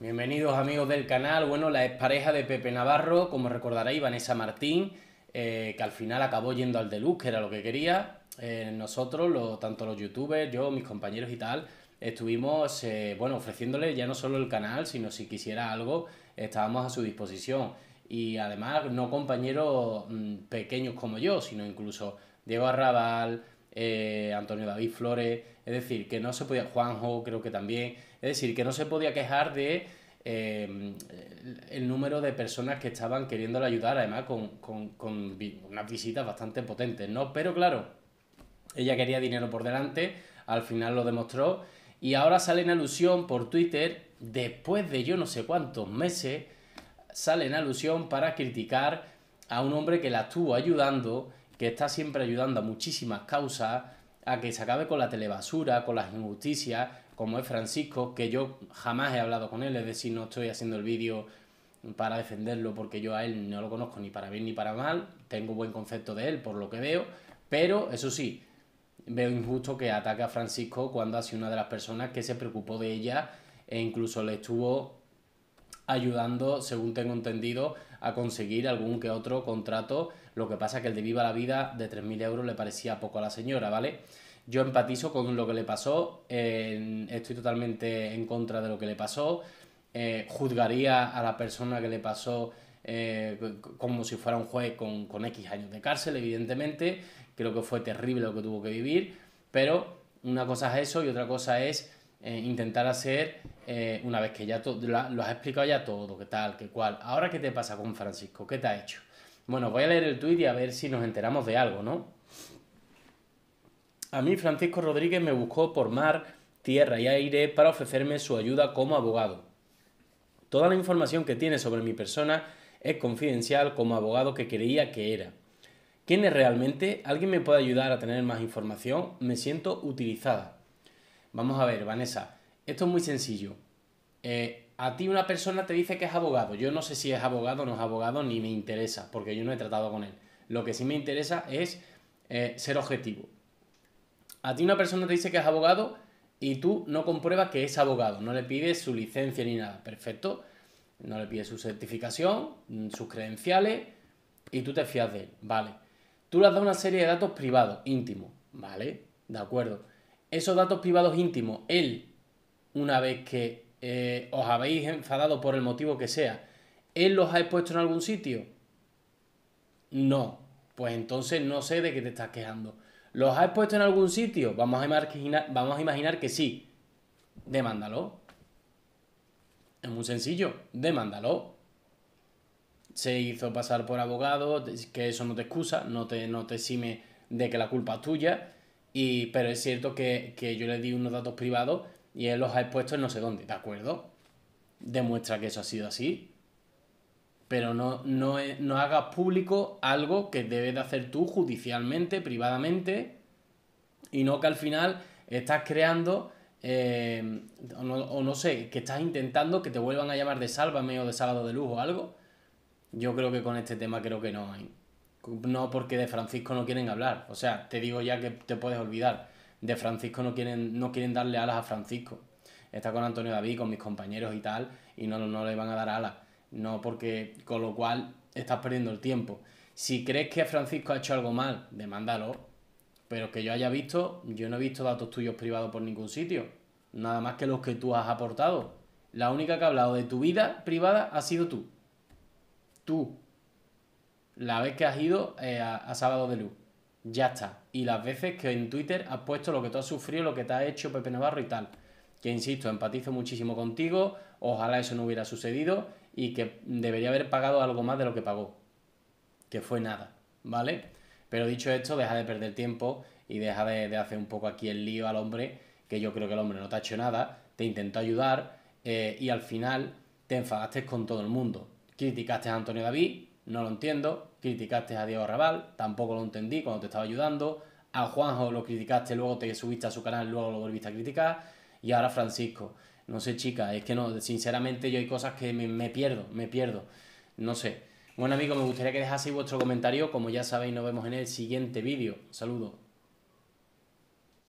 Bienvenidos amigos del canal. Bueno, la expareja de Pepe Navarro, como recordaréis, Vanessa Martín, eh, que al final acabó yendo al Deluxe, que era lo que quería. Eh, nosotros, lo, tanto los youtubers, yo, mis compañeros y tal, estuvimos, eh, bueno, ofreciéndole ya no solo el canal, sino si quisiera algo, estábamos a su disposición. Y además, no compañeros mm, pequeños como yo, sino incluso Diego Arrabal, eh, Antonio David Flores, es decir, que no se podía, Juanjo creo que también, es decir, que no se podía quejar de eh, el número de personas que estaban queriéndole ayudar, además con, con, con unas visitas bastante potentes, ¿no? Pero claro, ella quería dinero por delante, al final lo demostró, y ahora sale en alusión por Twitter, después de yo no sé cuántos meses, sale en alusión para criticar a un hombre que la estuvo ayudando que está siempre ayudando a muchísimas causas, a que se acabe con la telebasura, con las injusticias, como es Francisco, que yo jamás he hablado con él, es decir, no estoy haciendo el vídeo para defenderlo porque yo a él no lo conozco ni para bien ni para mal, tengo buen concepto de él por lo que veo, pero eso sí, veo injusto que ataque a Francisco cuando ha sido una de las personas que se preocupó de ella e incluso le estuvo ayudando, según tengo entendido, a conseguir algún que otro contrato. Lo que pasa que el de Viva la Vida de 3.000 euros le parecía poco a la señora, ¿vale? Yo empatizo con lo que le pasó, estoy totalmente en contra de lo que le pasó, eh, juzgaría a la persona que le pasó eh, como si fuera un juez con, con X años de cárcel, evidentemente, creo que fue terrible lo que tuvo que vivir, pero una cosa es eso y otra cosa es eh, intentar hacer eh, una vez que ya lo has explicado ya todo, qué tal, qué cual. Ahora, ¿qué te pasa con Francisco? ¿Qué te ha hecho? Bueno, voy a leer el tuit y a ver si nos enteramos de algo, ¿no? A mí Francisco Rodríguez me buscó por mar, tierra y aire para ofrecerme su ayuda como abogado. Toda la información que tiene sobre mi persona es confidencial como abogado que creía que era. ¿Quién es realmente? ¿Alguien me puede ayudar a tener más información? Me siento utilizada. Vamos a ver, Vanessa, esto es muy sencillo. Eh, a ti una persona te dice que es abogado. Yo no sé si es abogado o no es abogado, ni me interesa, porque yo no he tratado con él. Lo que sí me interesa es eh, ser objetivo. A ti una persona te dice que es abogado y tú no compruebas que es abogado, no le pides su licencia ni nada. Perfecto, no le pides su certificación, mm, sus credenciales y tú te fías de él. Vale. Tú le has dado una serie de datos privados, íntimos. Vale, de acuerdo esos datos privados íntimos, él, una vez que eh, os habéis enfadado por el motivo que sea, él los ha expuesto en algún sitio. No, pues entonces no sé de qué te estás quejando. ¿Los ha puesto en algún sitio? Vamos a imaginar, vamos a imaginar que sí. Demándalo. Es muy sencillo. Demándalo. Se hizo pasar por abogado, que eso no te excusa, no te, no te exime de que la culpa es tuya. Y, pero es cierto que, yo le di unos datos privados y él los ha expuesto en no sé dónde, ¿de acuerdo? Demuestra que eso ha sido así. Pero no, no, no hagas público algo que debes de hacer tú judicialmente, privadamente, y no que al final estás creando, eh, o, no, o, no, sé, que estás intentando que te vuelvan a llamar de sálvame o de sábado de lujo o algo. Yo creo que con este tema creo que no hay. No porque de Francisco no quieren hablar. O sea, te digo ya que te puedes olvidar. De Francisco no quieren, no quieren darle alas a Francisco. Está con Antonio David, con mis compañeros y tal, y no, no le van a dar alas. No porque, con lo cual, estás perdiendo el tiempo. Si crees que Francisco ha hecho algo mal, demándalo. Pero que yo haya visto, yo no he visto datos tuyos privados por ningún sitio. Nada más que los que tú has aportado. La única que ha hablado de tu vida privada ha sido tú. Tú, la vez que has ido eh, a, Sábado de Luz. Ya está. Y las veces que en Twitter has puesto lo que tú has sufrido, lo que te ha hecho Pepe Navarro y tal. Que insisto, empatizo muchísimo contigo. Ojalá eso no hubiera sucedido y que debería haber pagado algo más de lo que pagó. Que fue nada, ¿vale? Pero dicho esto, deja de perder tiempo y deja de, hacer un poco aquí el lío al hombre, que yo creo que el hombre no te ha hecho nada, te intentó ayudar eh, y al final te enfadaste con todo el mundo. Criticaste a Antonio David, no lo entiendo. Criticaste a Diego Raval, tampoco lo entendí cuando te estaba ayudando. A Juanjo lo criticaste, luego te subiste a su canal, luego lo volviste a criticar. Y ahora Francisco. No sé, chica, es que no, sinceramente yo hay cosas que me, me pierdo, me pierdo. No sé. Bueno, amigos, me gustaría que dejaseis vuestro comentario. Como ya sabéis, nos vemos en el siguiente vídeo. Saludos.